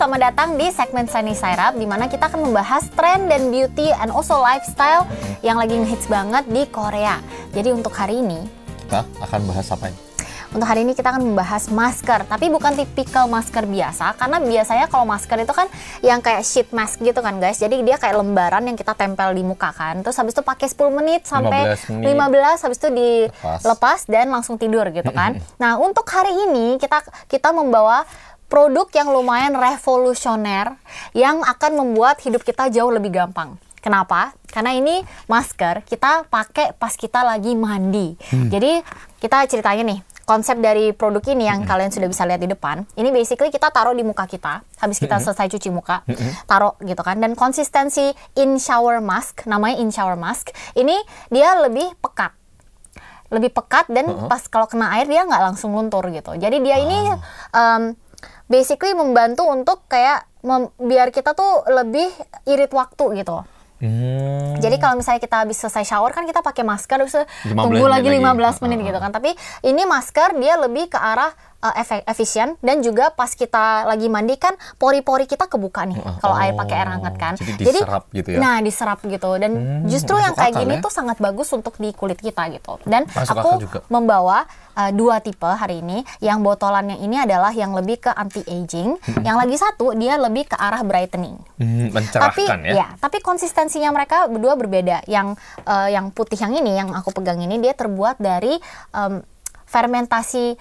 selamat datang di segmen Sunny Side Up di mana kita akan membahas trend dan beauty and also lifestyle mm-hmm. yang lagi ngehits banget di Korea. Jadi untuk hari ini kita akan bahas apa ini? Untuk hari ini kita akan membahas masker, tapi bukan tipikal masker biasa, karena biasanya kalau masker itu kan yang kayak sheet mask gitu kan guys, jadi dia kayak lembaran yang kita tempel di muka kan, terus habis itu pakai 10 menit sampai 15, menit. 15 habis itu dilepas lepas dan langsung tidur gitu kan. nah untuk hari ini kita kita membawa produk yang lumayan revolusioner yang akan membuat hidup kita jauh lebih gampang. Kenapa? Karena ini masker kita pakai pas kita lagi mandi. Hmm. Jadi kita ceritanya nih, konsep dari produk ini yang -hmm. kalian sudah bisa lihat di depan, ini basically kita taruh di muka kita, habis kita -hmm. selesai cuci muka, mm -hmm. taruh gitu kan. Dan konsistensi in shower mask, namanya in shower mask, ini dia lebih pekat, lebih pekat dan uh -huh. pas kalau kena air dia nggak langsung luntur gitu. Jadi dia uh-huh. ini um, basically membantu untuk kayak mem biar kita tuh lebih irit waktu gitu. Hmm. Jadi kalau misalnya kita habis selesai shower kan kita pakai masker terus tunggu lagi 15 menit, lagi. menit gitu kan. Tapi ini masker dia lebih ke arah uh, efisien dan juga pas kita lagi mandi kan pori-pori kita kebuka nih oh, kalau air oh. pakai air hangat kan. Jadi diserap jadi, gitu ya. Nah, diserap gitu dan hmm, justru yang kayak gini ya. tuh sangat bagus untuk di kulit kita gitu. Dan masuk aku membawa uh, dua tipe hari ini. Yang botolannya ini adalah yang lebih ke anti aging, hmm. yang lagi satu dia lebih ke arah brightening. Hmm, mencerahkan tapi, ya. ya. Tapi konsistensinya mereka berdua berbeda. Yang uh, yang putih yang ini yang aku pegang ini dia terbuat dari um, fermentasi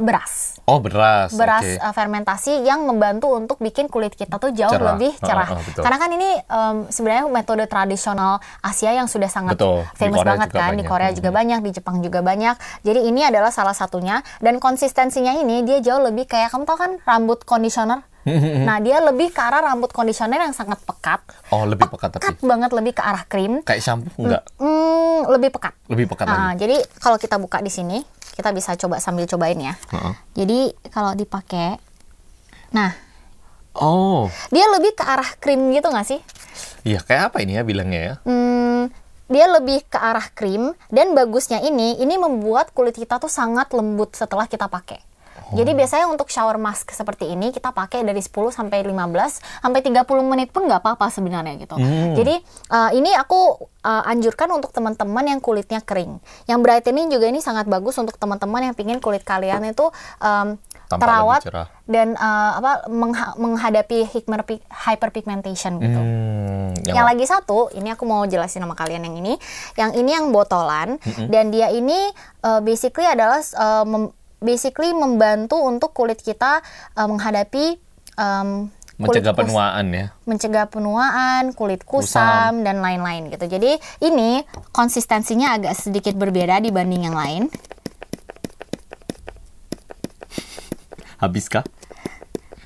beras. Oh beras. Beras okay. Eh, fermentasi yang membantu untuk bikin kulit kita tuh jauh cerah. lebih cerah. Uh, uh, betul. Karena kan ini um, sebenarnya metode tradisional Asia yang sudah sangat betul. famous banget kan banyak. di Korea hmm. juga mm-hmm. banyak, di Jepang juga banyak. Jadi ini adalah salah satunya dan konsistensinya ini dia jauh lebih kayak kamu tau kan rambut conditioner Hmm. nah dia lebih ke arah rambut conditioner yang sangat pekat. Oh lebih pekat, pekat tapi. banget lebih ke arah krim. Kayak shampoo enggak? Hmm, lebih pekat. Lebih pekat nah, lagi. Ah, jadi kalau kita buka di sini kita bisa coba sambil cobain ya. Uh -uh. Jadi kalau dipakai, nah. Oh. Dia lebih ke arah krim gitu nggak sih? Iya kayak apa ini ya bilangnya ya? Hmm, dia lebih ke arah krim dan bagusnya ini ini membuat kulit kita tuh sangat lembut setelah kita pakai. Oh. Jadi biasanya untuk shower mask seperti ini kita pakai dari 10 sampai 15 sampai 30 menit pun nggak apa-apa sebenarnya gitu. Hmm. Jadi uh, ini aku uh, anjurkan untuk teman-teman yang kulitnya kering. Yang brightening juga ini sangat bagus untuk teman-teman yang pingin kulit kalian itu um, terawat dan uh, apa mengha menghadapi hyperpigmentation gitu. Hmm, yang, yang lagi satu, ini aku mau jelasin sama kalian yang ini. Yang ini yang botolan mm -hmm. dan dia ini uh, basically adalah uh, basically membantu untuk kulit kita uh, menghadapi um, mencegah penuaan ya mencegah penuaan kulit kusam, kusam. dan lain-lain gitu jadi ini konsistensinya agak sedikit berbeda dibanding yang lain habiskah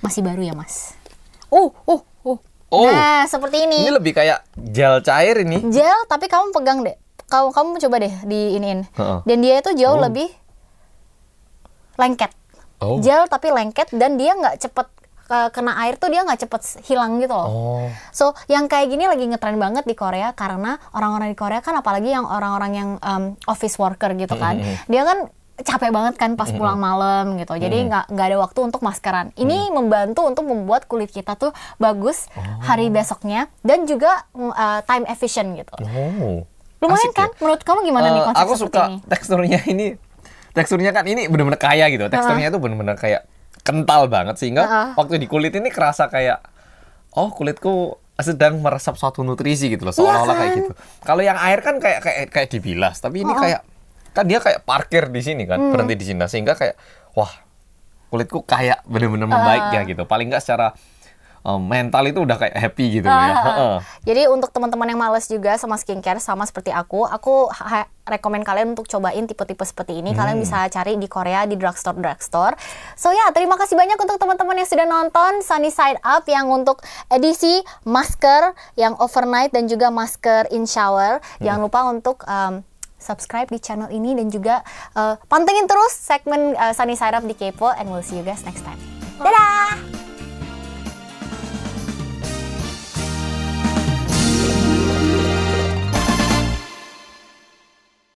masih baru ya mas oh oh oh oh nah seperti ini ini lebih kayak gel cair ini gel tapi kamu pegang deh kamu kamu coba deh di iniin uh -uh. dan dia itu jauh oh. lebih lengket. Oh. Gel tapi lengket dan dia nggak cepet kena air tuh dia nggak cepet hilang gitu loh. Oh. So yang kayak gini lagi ngetren banget di Korea karena orang-orang di Korea kan apalagi yang orang-orang yang um, office worker gitu kan, mm -hmm. dia kan capek banget kan pas mm-hmm. pulang malam gitu. Jadi mm-hmm. nggak mm. nggak ada waktu untuk maskeran. Ini mm. membantu untuk membuat kulit kita tuh bagus oh. hari besoknya dan juga uh, time efficient gitu. Oh. Lumayan Asik kan? Ya? Menurut kamu gimana uh, nih eh, konsep Aku suka ini? teksturnya ini teksturnya kan ini bener-bener kaya gitu teksturnya itu uh -huh. bener-bener kayak kental banget sehingga uh -huh. waktu di kulit ini kerasa kayak oh kulitku sedang meresap suatu nutrisi gitu loh iya seolah-olah kayak kan? gitu kalau yang air kan kayak kayak kayak dibilas tapi ini uh -huh. kayak kan dia kayak parkir di sini kan hmm. berhenti di sini nah, sehingga kayak wah kulitku kayak bener-bener membaik uh. ya gitu paling nggak secara Eh, mental itu udah kayak happy gitu uh, ya. Uh, Jadi untuk teman-teman yang males juga sama skincare sama seperti aku, aku rekomend kalian untuk cobain tipe-tipe seperti ini. Hmm. Kalian bisa hmm. cari di Korea di drugstore drugstore. So ya, yeah, terima kasih banyak untuk teman-teman yang sudah nonton Sunny Side Up yang untuk edisi masker yang overnight dan juga masker in shower. Hmm. Jangan lupa untuk um, subscribe di channel ini dan juga uh, pantengin terus segmen uh, Sunny Side Up di Kepo and we'll see you guys next time.